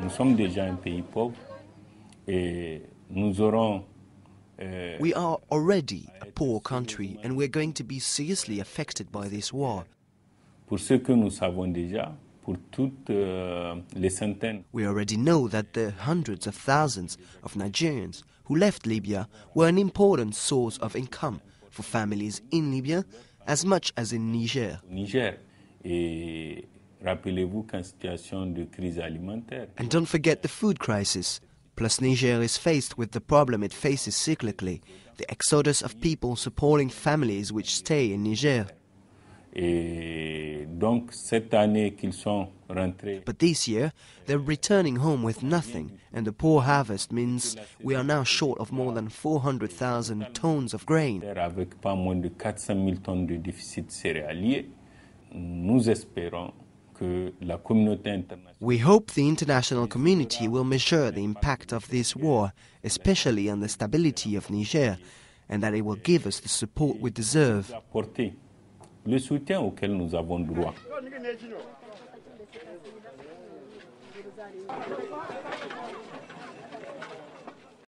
Nous sommes déjà un pays pauvre et nous aurons euh, we are already a poor country and we're going to be seriously affected by this war. Pour ce que nous savons déjà, euh, We already know that the hundreds of thousands of Nigerians who left Libya were an important source of income for families in Libya as much as in Niger. Niger and don't forget the food crisis. Plus, Niger is faced with the problem it faces cyclically the exodus of people supporting families which stay in Niger. But this year, they're returning home with nothing, and the poor harvest means we are now short of more than 400,000 tons of grain. Nous espérons we hope the international community will measure the impact of this war, especially on the stability of Niger, and that it will give us the support we deserve.